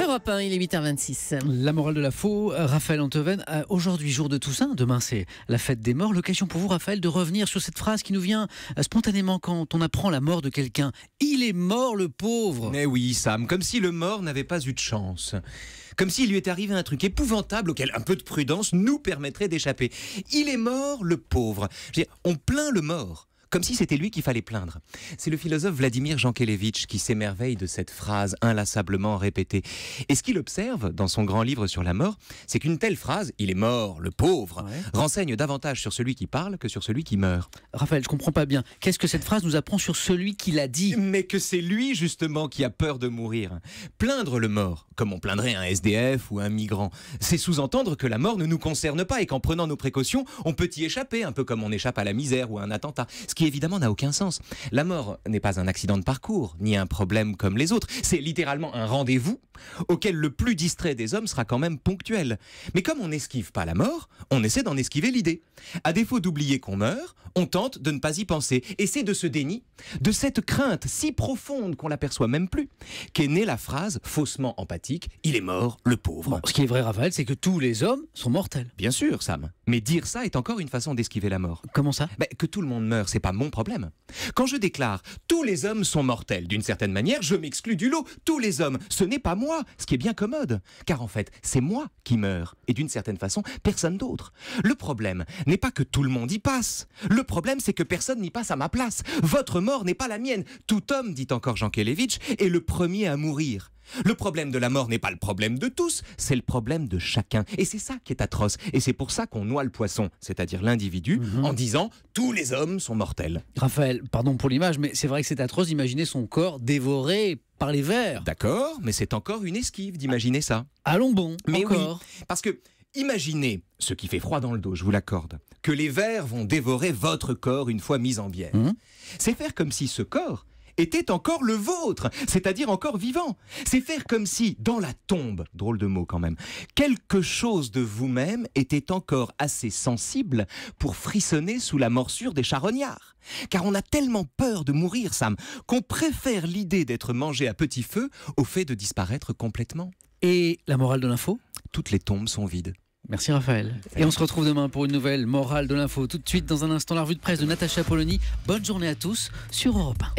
Europe 1, il est 8h26. La morale de la faux, Raphaël Antoven, euh, aujourd'hui jour de Toussaint, demain c'est la fête des morts. L'occasion pour vous, Raphaël, de revenir sur cette phrase qui nous vient euh, spontanément quand on apprend la mort de quelqu'un. Il est mort le pauvre Mais oui, Sam, comme si le mort n'avait pas eu de chance. Comme s'il lui était arrivé un truc épouvantable auquel un peu de prudence nous permettrait d'échapper. Il est mort le pauvre. on plaint le mort comme si c'était lui qu'il fallait plaindre. C'est le philosophe Vladimir Jankélévitch qui s'émerveille de cette phrase inlassablement répétée. Et ce qu'il observe dans son grand livre sur la mort, c'est qu'une telle phrase, il est mort, le pauvre, renseigne davantage sur celui qui parle que sur celui qui meurt. Raphaël, je comprends pas bien. Qu'est-ce que cette phrase nous apprend sur celui qui l'a dit Mais que c'est lui justement qui a peur de mourir. Plaindre le mort, comme on plaindrait un SDF ou un migrant, c'est sous-entendre que la mort ne nous concerne pas et qu'en prenant nos précautions, on peut y échapper, un peu comme on échappe à la misère ou à un attentat qui évidemment n'a aucun sens. La mort n'est pas un accident de parcours, ni un problème comme les autres, c'est littéralement un rendez-vous auquel le plus distrait des hommes sera quand même ponctuel. Mais comme on n'esquive pas la mort, on essaie d'en esquiver l'idée. À défaut d'oublier qu'on meurt, on tente de ne pas y penser. Et c'est de ce déni, de cette crainte si profonde qu'on l'aperçoit même plus, qu'est née la phrase faussement empathique Il est mort, le pauvre. ce qui est vrai, Raphaël, c'est que tous les hommes sont mortels. Bien sûr, Sam. Mais dire ça est encore une façon d'esquiver la mort. Comment ça bah, Que tout le monde meurt, c'est pas mon problème. Quand je déclare tous les hommes sont mortels, d'une certaine manière, je m'exclus du lot. Tous les hommes, ce n'est pas moi, ce qui est bien commode. Car en fait, c'est moi qui meurs. Et d'une certaine façon, personne d'autre. Le problème n'est pas que tout le monde y passe. Le problème, c'est que personne n'y passe à ma place. Votre mort n'est pas la mienne. Tout homme, dit encore Jean Kelevitch, est le premier à mourir. Le problème de la mort n'est pas le problème de tous, c'est le problème de chacun. Et c'est ça qui est atroce. Et c'est pour ça qu'on noie le poisson, c'est-à-dire l'individu, mhm. en disant tous les hommes sont mortels. Raphaël, pardon pour l'image, mais c'est vrai que c'est atroce d'imaginer son corps dévoré par les vers. D'accord, mais c'est encore une esquive d'imaginer ça. Allons bon, mais encore. parce que imaginez, ce qui fait froid dans le dos, je vous l'accorde, que les vers vont dévorer votre corps une fois mis en bière. Mhm. C'est faire comme si ce corps était encore le vôtre, c'est-à-dire encore vivant. C'est faire comme si, dans la tombe, drôle de mot quand même, quelque chose de vous-même était encore assez sensible pour frissonner sous la morsure des charognards. Car on a tellement peur de mourir, Sam, qu'on préfère l'idée d'être mangé à petit feu au fait de disparaître complètement. Et la morale de l'info Toutes les tombes sont vides. Merci Raphaël. Et on se retrouve demain pour une nouvelle morale de l'info. Tout de suite, dans un instant, la revue de presse de Natacha Polony. Bonne journée à tous sur Europe 1.